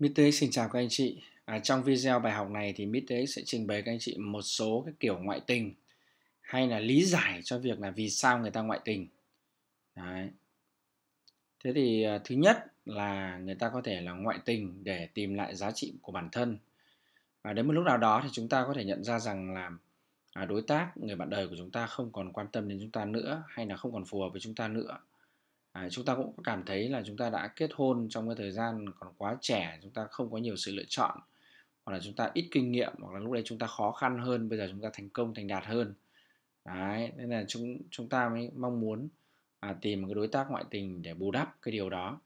MidTx xin chào các anh chị. À, trong video bài học này thì MidTx sẽ trình bày các anh chị một số cái kiểu ngoại tình hay là lý giải cho việc là vì sao người ta ngoại tình. Đấy. Thế thì à, thứ nhất là người ta có thể là ngoại tình để tìm lại giá trị của bản thân. Và đến một lúc nào đó thì chúng ta có thể nhận ra rằng là à, đối tác, người bạn đời của chúng ta không còn quan tâm đến chúng ta nữa hay là không còn phù hợp với chúng ta nữa à, chúng ta cũng cảm thấy là chúng ta đã kết hôn trong cái thời gian còn quá trẻ chúng ta không có nhiều sự lựa chọn hoặc là chúng ta ít kinh nghiệm hoặc là lúc đấy chúng ta khó khăn hơn bây giờ chúng ta thành công thành đạt hơn đấy nên là chúng chúng ta mới mong muốn à, tìm một cái đối tác ngoại tình để bù đắp cái điều đó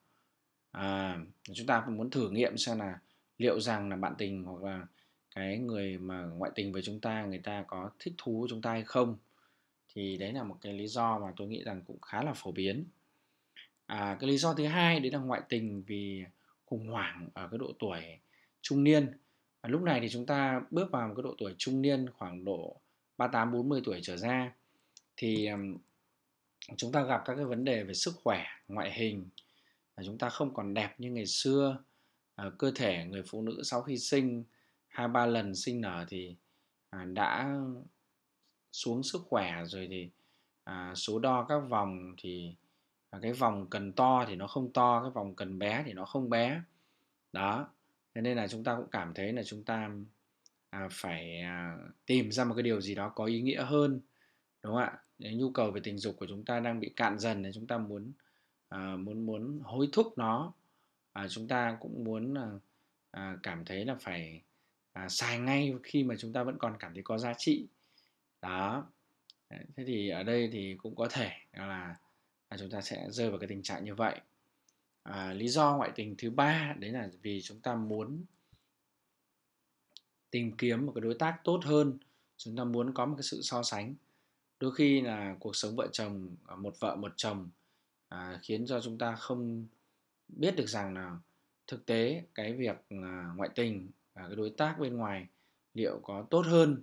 à, chúng ta cũng muốn thử nghiệm xem là liệu rằng là bạn tình hoặc là cái người mà ngoại tình với chúng ta người ta có thích thú chúng ta hay không thì đấy là một cái lý do mà tôi nghĩ rằng cũng khá là phổ biến à, cái lý do thứ hai đấy là ngoại tình vì khủng hoảng ở cái độ tuổi trung niên và lúc này thì chúng ta bước vào một cái độ tuổi trung niên khoảng độ 38 40 tuổi trở ra thì chúng ta gặp các cái vấn đề về sức khỏe, ngoại hình là chúng ta không còn đẹp như ngày xưa à, cơ thể người phụ nữ sau khi sinh hai ba lần sinh nở thì à, đã xuống sức khỏe rồi thì à, số đo các vòng thì và cái vòng cần to thì nó không to cái vòng cần bé thì nó không bé đó thế nên là chúng ta cũng cảm thấy là chúng ta à, phải à, tìm ra một cái điều gì đó có ý nghĩa hơn đúng không ạ nhu cầu về tình dục của chúng ta đang bị cạn dần thì chúng ta muốn à, muốn muốn hối thúc nó à, chúng ta cũng muốn à, à, cảm thấy là phải à, xài ngay khi mà chúng ta vẫn còn cảm thấy có giá trị đó thế thì ở đây thì cũng có thể là chúng ta sẽ rơi vào cái tình trạng như vậy à, lý do ngoại tình thứ ba đấy là vì chúng ta muốn tìm kiếm một cái đối tác tốt hơn chúng ta muốn có một cái sự so sánh đôi khi là cuộc sống vợ chồng à, một vợ một chồng à, khiến cho chúng ta không biết được rằng là thực tế cái việc à, ngoại tình và cái đối tác bên ngoài liệu có tốt hơn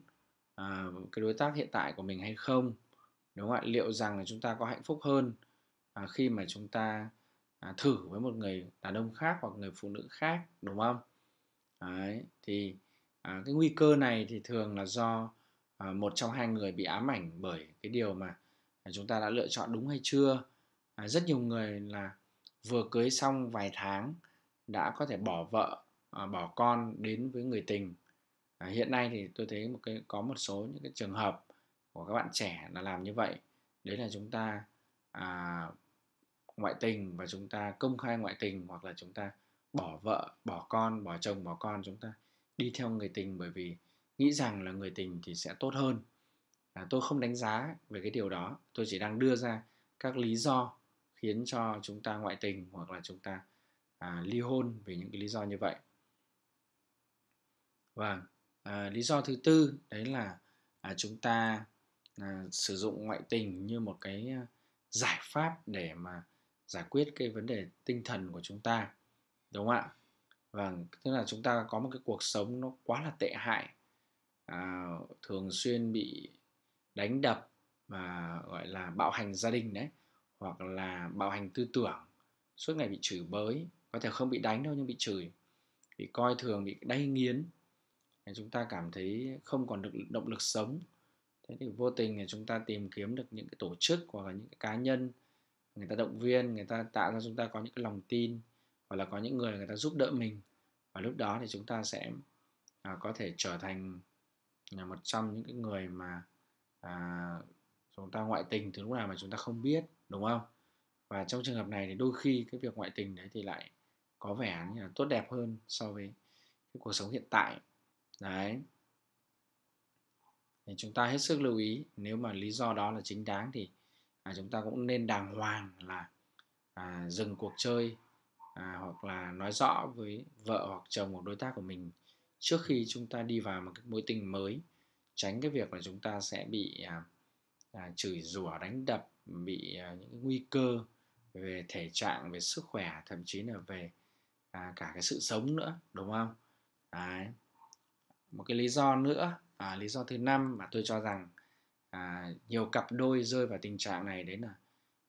à, cái đối tác hiện tại của mình hay không đúng không ạ liệu rằng là chúng ta có hạnh phúc hơn à, khi mà chúng ta à, thử với một người đàn ông khác hoặc người phụ nữ khác đúng không Đấy, thì à, cái nguy cơ này thì thường là do à, một trong hai người bị ám ảnh bởi cái điều mà chúng ta đã lựa chọn đúng hay chưa à, rất nhiều người là vừa cưới xong vài tháng đã có thể bỏ vợ à, bỏ con đến với người tình à, hiện nay thì tôi thấy một cái có một số những cái trường hợp của các bạn trẻ là làm như vậy đấy là chúng ta à, ngoại tình và chúng ta công khai ngoại tình hoặc là chúng ta bỏ vợ bỏ con bỏ chồng bỏ con chúng ta đi theo người tình bởi vì nghĩ rằng là người tình thì sẽ tốt hơn à, tôi không đánh giá về cái điều đó tôi chỉ đang đưa ra các lý do khiến cho chúng ta ngoại tình hoặc là chúng ta à, ly hôn vì những cái lý do như vậy và vâng, à, lý do thứ tư đấy là à, chúng ta à, sử dụng ngoại tình như một cái à, giải pháp để mà giải quyết cái vấn đề tinh thần của chúng ta đúng không ạ Vâng, tức là chúng ta có một cái cuộc sống nó quá là tệ hại à, thường xuyên bị đánh đập và gọi là bạo hành gia đình đấy hoặc là bạo hành tư tưởng suốt ngày bị chửi bới có thể không bị đánh đâu nhưng bị chửi bị coi thường bị đay nghiến chúng ta cảm thấy không còn được động lực sống thế thì vô tình thì chúng ta tìm kiếm được những cái tổ chức hoặc là những cái cá nhân người ta động viên người ta tạo ra chúng ta có những cái lòng tin hoặc là có những người người ta giúp đỡ mình và lúc đó thì chúng ta sẽ à, có thể trở thành là một trong những cái người mà à, chúng ta ngoại tình từ lúc nào mà chúng ta không biết đúng không và trong trường hợp này thì đôi khi cái việc ngoại tình đấy thì lại có vẻ như là tốt đẹp hơn so với cái cuộc sống hiện tại đấy thì chúng ta hết sức lưu ý nếu mà lý do đó là chính đáng thì à, chúng ta cũng nên đàng hoàng là à, dừng cuộc chơi à, hoặc là nói rõ với vợ hoặc chồng hoặc đối tác của mình trước khi chúng ta đi vào một cái mối tình mới tránh cái việc là chúng ta sẽ bị à, à, chửi rủa đánh đập bị à, những nguy cơ về thể trạng về sức khỏe thậm chí là về à, cả cái sự sống nữa đúng không Đấy. một cái lý do nữa à, lý do thứ năm mà tôi cho rằng à, nhiều cặp đôi rơi vào tình trạng này đấy là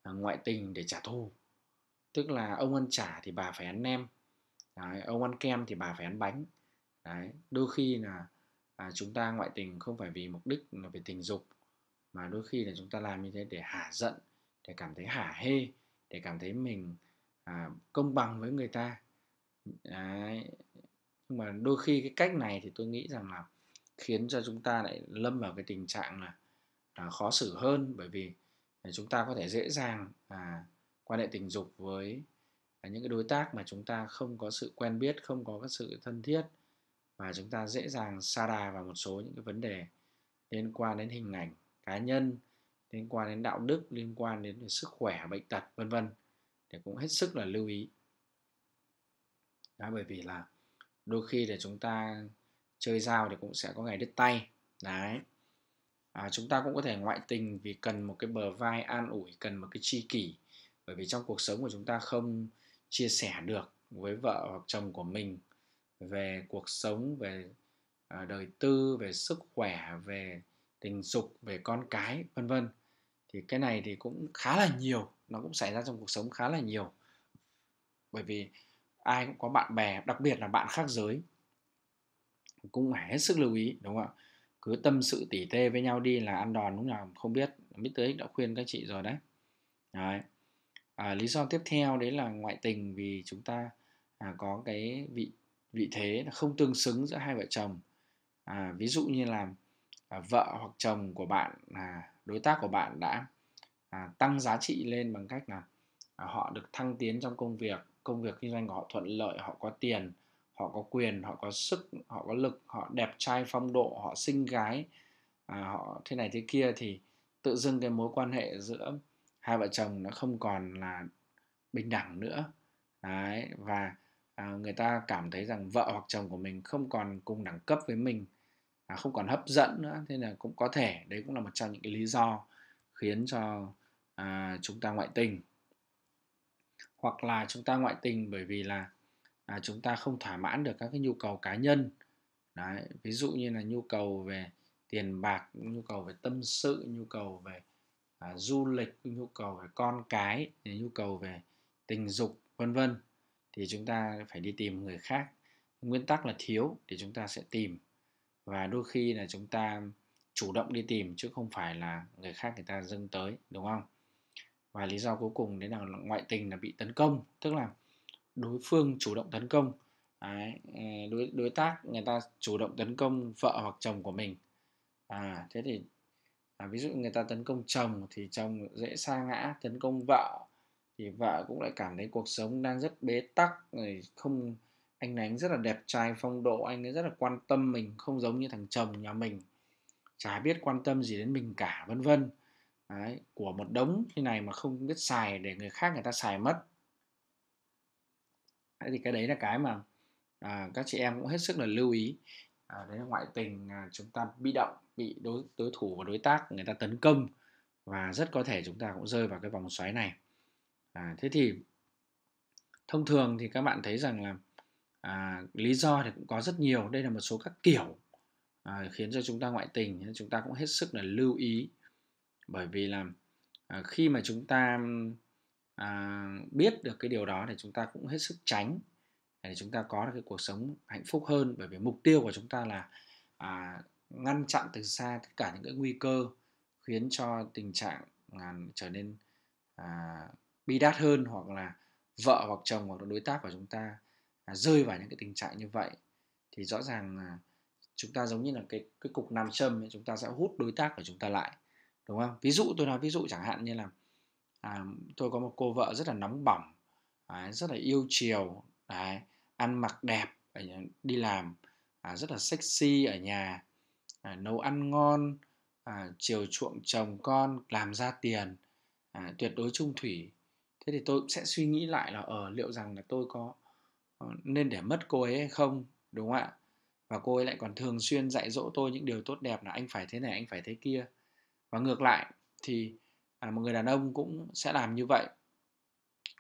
à, ngoại tình để trả thù tức là ông ăn trả thì bà phải ăn nem đấy, ông ăn kem thì bà phải ăn bánh đấy đôi khi là à, chúng ta ngoại tình không phải vì mục đích là về tình dục mà đôi khi là chúng ta làm như thế để hả giận để cảm thấy hả hê để cảm thấy mình à, công bằng với người ta đấy. nhưng mà đôi khi cái cách này thì tôi nghĩ rằng là khiến cho chúng ta lại lâm vào cái tình trạng là à, khó xử hơn bởi vì à, chúng ta có thể dễ dàng à, quan hệ tình dục với à, những cái đối tác mà chúng ta không có sự quen biết không có cái sự thân thiết và chúng ta dễ dàng xa đà vào một số những cái vấn đề liên quan đến hình ảnh cá nhân liên quan đến đạo đức liên quan đến sức khỏe bệnh tật vân vân thì cũng hết sức là lưu ý Đó, bởi vì là đôi khi để chúng ta chơi dao thì cũng sẽ có ngày đứt tay đấy à, chúng ta cũng có thể ngoại tình vì cần một cái bờ vai an ủi cần một cái tri kỷ bởi vì trong cuộc sống của chúng ta không chia sẻ được với vợ hoặc chồng của mình về cuộc sống về à, đời tư về sức khỏe về tình dục về con cái vân vân thì cái này thì cũng khá là nhiều nó cũng xảy ra trong cuộc sống khá là nhiều bởi vì ai cũng có bạn bè đặc biệt là bạn khác giới cũng phải hết sức lưu ý đúng không ạ cứ tâm sự tỉ tê với nhau đi là ăn đòn lúc nào không biết Mr. X đã khuyên các chị rồi đấy đấy à, lý do tiếp theo đấy là ngoại tình vì chúng ta à, có cái vị vị thế không tương xứng giữa hai vợ chồng à, ví dụ như là à, vợ hoặc chồng của bạn là đối tác của bạn đã à, tăng giá trị lên bằng cách là à, họ được thăng tiến trong công việc công việc kinh doanh của họ thuận lợi họ có tiền họ có quyền họ có sức họ có lực họ đẹp trai phong độ họ xinh gái à, họ thế này thế kia thì tự dưng cái mối quan hệ giữa hai vợ chồng nó không còn là bình đẳng nữa Đấy, và à, người ta cảm thấy rằng vợ hoặc chồng của mình không còn cùng đẳng cấp với mình à, không còn hấp dẫn nữa thế là cũng có thể đấy cũng là một trong những cái lý do khiến cho à, chúng ta ngoại tình hoặc là chúng ta ngoại tình bởi vì là à, chúng ta không thỏa mãn được các cái nhu cầu cá nhân Đấy, ví dụ như là nhu cầu về tiền bạc nhu cầu về tâm sự nhu cầu về à, du lịch nhu cầu về con cái nhu cầu về tình dục vân vân thì chúng ta phải đi tìm người khác nguyên tắc là thiếu thì chúng ta sẽ tìm và đôi khi là chúng ta chủ động đi tìm chứ không phải là người khác người ta dâng tới đúng không và lý do cuối cùng đấy là ngoại tình là bị tấn công tức là đối phương chủ động tấn công Đấy, ờ, đối đối tác người ta chủ động tấn công vợ hoặc chồng của mình à thế thì à, ví dụ người ta tấn công chồng thì chồng dễ sa ngã tấn công vợ thì vợ cũng lại cảm thấy cuộc sống đang rất bế tắc rồi không anh này anh rất là đẹp trai phong độ anh ấy rất là quan tâm mình không giống như thằng chồng nhà mình chả biết quan tâm gì đến mình cả vân vân của một đống như này mà không biết xài để người khác người ta xài mất thế thì cái đấy là cái mà à, các chị em cũng hết sức là lưu ý à, đấy là ngoại tình à, chúng ta bị động bị đối đối thủ và đối tác người ta tấn công và rất có thể chúng ta cũng rơi vào cái vòng xoáy này à, thế thì thông thường thì các bạn thấy rằng là à, lý do thì cũng có rất nhiều đây là một số các kiểu à, khiến cho chúng ta ngoại tình chúng ta cũng hết sức là lưu ý bởi vì là à, khi mà chúng ta à, biết được cái điều đó thì chúng ta cũng hết sức tránh để chúng ta có được cái cuộc sống hạnh phúc hơn bởi vì mục tiêu của chúng ta là à, ngăn chặn từ xa tất cả những cái nguy cơ khiến cho tình trạng à, trở nên à, bi đát hơn hoặc là vợ hoặc chồng hoặc là đối tác của chúng ta à, rơi vào những cái tình trạng như vậy thì rõ ràng là chúng ta giống như là cái cái cục nam châm ấy, chúng ta sẽ hút đối tác của chúng ta lại đúng không ví dụ tôi nói ví dụ chẳng hạn như là à, tôi có một cô vợ rất là nóng bỏng à, rất là yêu chiều à, ăn mặc đẹp à, đi làm à, rất là sexy ở nhà à, nấu ăn ngon à, chiều chuộng chồng con làm ra tiền à, tuyệt đối trung thủy thế thì tôi sẽ suy nghĩ lại là ở ờ, liệu rằng là tôi có ờ, nên để mất cô ấy hay không đúng không ạ và cô ấy lại còn thường xuyên dạy dỗ tôi những điều tốt đẹp là anh phải thế này anh phải thế kia và ngược lại thì à, một người đàn ông cũng sẽ làm như vậy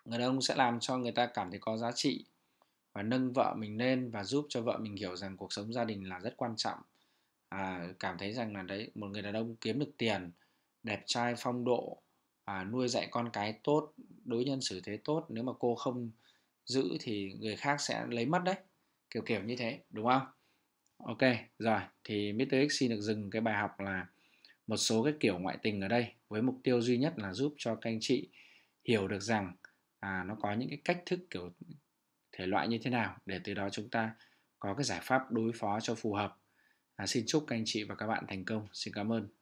người đàn ông sẽ làm cho người ta cảm thấy có giá trị và nâng vợ mình lên và giúp cho vợ mình hiểu rằng cuộc sống gia đình là rất quan trọng à, cảm thấy rằng là đấy một người đàn ông kiếm được tiền đẹp trai phong độ à, nuôi dạy con cái tốt đối nhân xử thế tốt nếu mà cô không giữ thì người khác sẽ lấy mất đấy kiểu kiểu như thế đúng không ok rồi thì Mr X xin được dừng cái bài học là một số cái kiểu ngoại tình ở đây với mục tiêu duy nhất là giúp cho các anh chị hiểu được rằng à, nó có những cái cách thức kiểu thể loại như thế nào để từ đó chúng ta có cái giải pháp đối phó cho phù hợp à, xin chúc các anh chị và các bạn thành công xin cảm ơn